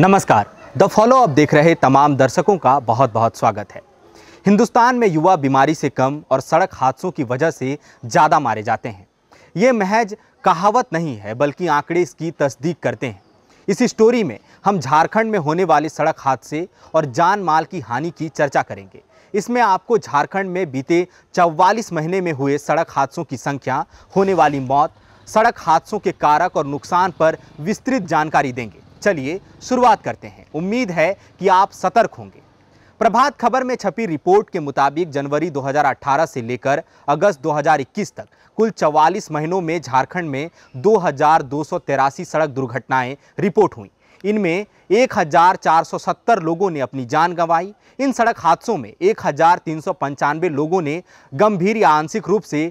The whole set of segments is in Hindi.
नमस्कार द फॉलो अप देख रहे तमाम दर्शकों का बहुत बहुत स्वागत है हिंदुस्तान में युवा बीमारी से कम और सड़क हादसों की वजह से ज़्यादा मारे जाते हैं ये महज कहावत नहीं है बल्कि आंकड़े इसकी तस्दीक करते हैं इस स्टोरी में हम झारखंड में होने वाले सड़क हादसे और जान माल की हानि की चर्चा करेंगे इसमें आपको झारखंड में बीते 44 महीने में हुए सड़क हादसों की संख्या होने वाली मौत सड़क हादसों के कारक और नुकसान पर विस्तृत जानकारी देंगे चलिए शुरुआत करते हैं उम्मीद है कि आप सतर्क होंगे प्रभात खबर में छपी रिपोर्ट के मुताबिक जनवरी 2018 से लेकर अगस्त 2021 तक कुल 44 महीनों में झारखंड में दो सड़क दुर्घटनाएं रिपोर्ट हुई इनमें 1470 लोगों ने अपनी जान गंवाई इन सड़क हादसों में एक लोगों ने गंभीर या आंशिक रूप से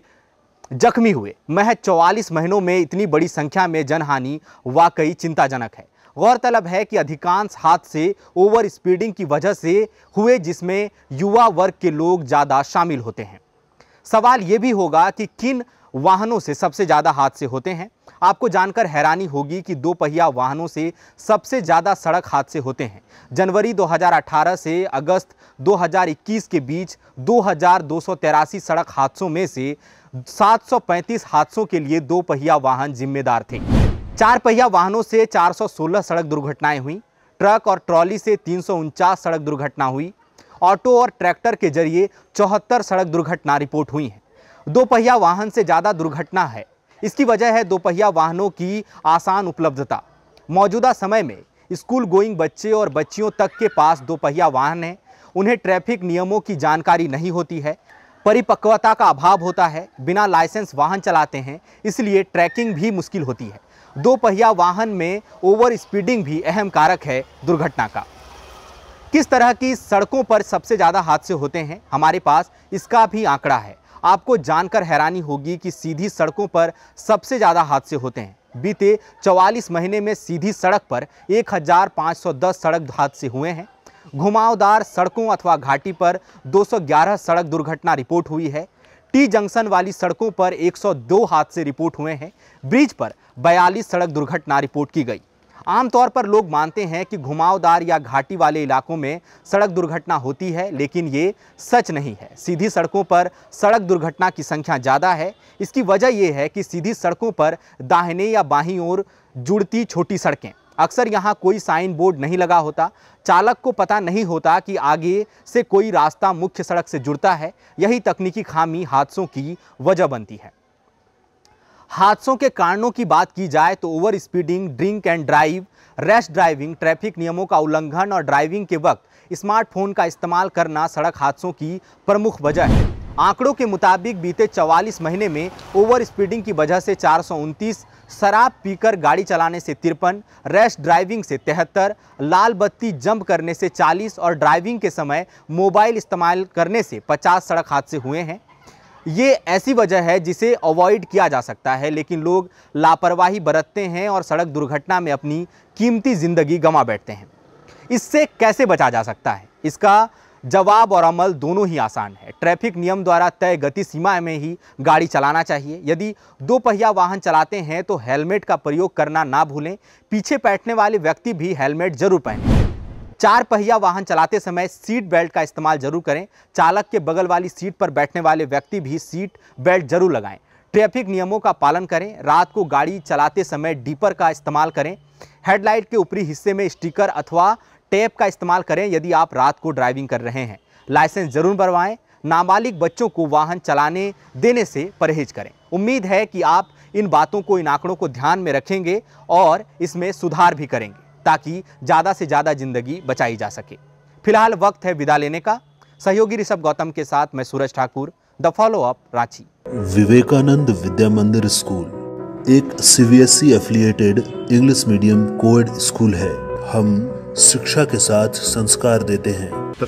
जख्मी हुए महज 44 महीनों में इतनी बड़ी संख्या में जनहानि वाकई चिंताजनक है गौरतलब है कि अधिकांश हादसे ओवर स्पीडिंग की वजह से हुए जिसमें युवा वर्ग के लोग ज़्यादा शामिल होते हैं सवाल ये भी होगा कि किन वाहनों से सबसे ज़्यादा हादसे होते हैं आपको जानकर हैरानी होगी कि दो पहिया वाहनों से सबसे ज़्यादा सड़क हादसे होते हैं जनवरी 2018 से अगस्त 2021 के बीच दो सड़क हादसों में से 735 हादसों के लिए दो पहिया वाहन जिम्मेदार थे चार पहिया वाहनों से 416 सड़क दुर्घटनाएं हुई ट्रक और ट्रॉली से तीन सड़क दुर्घटना हुई ऑटो और ट्रैक्टर के जरिए चौहत्तर सड़क दुर्घटना रिपोर्ट हुई हैं दो पहिया वाहन से ज़्यादा दुर्घटना है इसकी वजह है दोपहिया वाहनों की आसान उपलब्धता मौजूदा समय में स्कूल गोइंग बच्चे और बच्चियों तक के पास दोपहिया वाहन है उन्हें ट्रैफिक नियमों की जानकारी नहीं होती है परिपक्वता का अभाव होता है बिना लाइसेंस वाहन चलाते हैं इसलिए ट्रैकिंग भी मुश्किल होती है दो पहिया वाहन में ओवर स्पीडिंग भी अहम कारक है दुर्घटना का किस तरह की सड़कों पर सबसे ज़्यादा हादसे होते हैं हमारे पास इसका भी आंकड़ा है आपको जानकर हैरानी होगी कि सीधी सड़कों पर सबसे ज़्यादा हादसे होते हैं बीते 44 महीने में सीधी सड़क पर 1510 सड़क हादसे हुए हैं घुमावदार सड़कों अथवा घाटी पर 211 सड़क दुर्घटना रिपोर्ट हुई है टी जंक्शन वाली सड़कों पर 102 हादसे रिपोर्ट हुए हैं ब्रिज पर 42 सड़क दुर्घटना रिपोर्ट की गई आमतौर पर लोग मानते हैं कि घुमावदार या घाटी वाले इलाकों में सड़क दुर्घटना होती है लेकिन ये सच नहीं है सीधी सड़कों पर सड़क दुर्घटना की संख्या ज़्यादा है इसकी वजह यह है कि सीधी सड़कों पर दाहिने या बाहीं ओर जुड़ती छोटी सड़कें अक्सर यहाँ कोई साइन बोर्ड नहीं लगा होता चालक को पता नहीं होता कि आगे से कोई रास्ता मुख्य सड़क से जुड़ता है यही तकनीकी खामी हादसों की वजह बनती है हादसों के कारणों की बात की जाए तो over speeding drink and drive rash driving traffic नियमों का उल्लंघन और ड्राइविंग के वक्त स्मार्टफोन का इस्तेमाल करना सड़क हादसों की प्रमुख वजह है आंकड़ों के मुताबिक बीते 44 महीने में ओवर स्पीडिंग की वजह से चार शराब पीकर गाड़ी चलाने से तिरपन रैश ड्राइविंग से तिहत्तर लाल बत्ती जंप करने से 40 और ड्राइविंग के समय मोबाइल इस्तेमाल करने से 50 सड़क हादसे हुए हैं ये ऐसी वजह है जिसे अवॉइड किया जा सकता है लेकिन लोग लापरवाही बरतते हैं और सड़क दुर्घटना में अपनी कीमती ज़िंदगी गंवा बैठते हैं इससे कैसे बचा जा सकता है इसका जवाब और अमल दोनों ही आसान है ट्रैफिक नियम द्वारा तय गति सीमा में ही गाड़ी चलाना चाहिए यदि दो पहिया वाहन चलाते हैं तो हेलमेट का प्रयोग करना ना भूलें पीछे बैठने वाले व्यक्ति भी हेलमेट जरूर पहने चार पहिया वाहन चलाते समय सीट बेल्ट का इस्तेमाल जरूर करें चालक के बगल वाली सीट पर बैठने वाले व्यक्ति भी सीट बेल्ट जरूर लगाएं ट्रैफिक नियमों का पालन करें रात को गाड़ी चलाते समय डीपर का इस्तेमाल करें हेडलाइट के ऊपरी हिस्से में स्टिकर अथवा टेप का इस्तेमाल करें यदि आप रात को ड्राइविंग कर रहे हैं लाइसेंस ज़रूर बनवाएं नाबालिग बच्चों को वाहन चलाने देने से परहेज करें उम्मीद है कि आप इन बातों को इन आंकड़ों को ध्यान में रखेंगे और इसमें सुधार भी करेंगे ताकि ज़्यादा से ज़्यादा जिंदगी बचाई जा सके फिलहाल वक्त है विदा लेने का सहयोगी ऋषभ गौतम के साथ मैं Suraj Thakur the follow up Ranchi Vivekanand Vidya Mandir school एक C CBSE affiliated English medium coed school है हम शिक्षा के साथ संस्कार देते हैं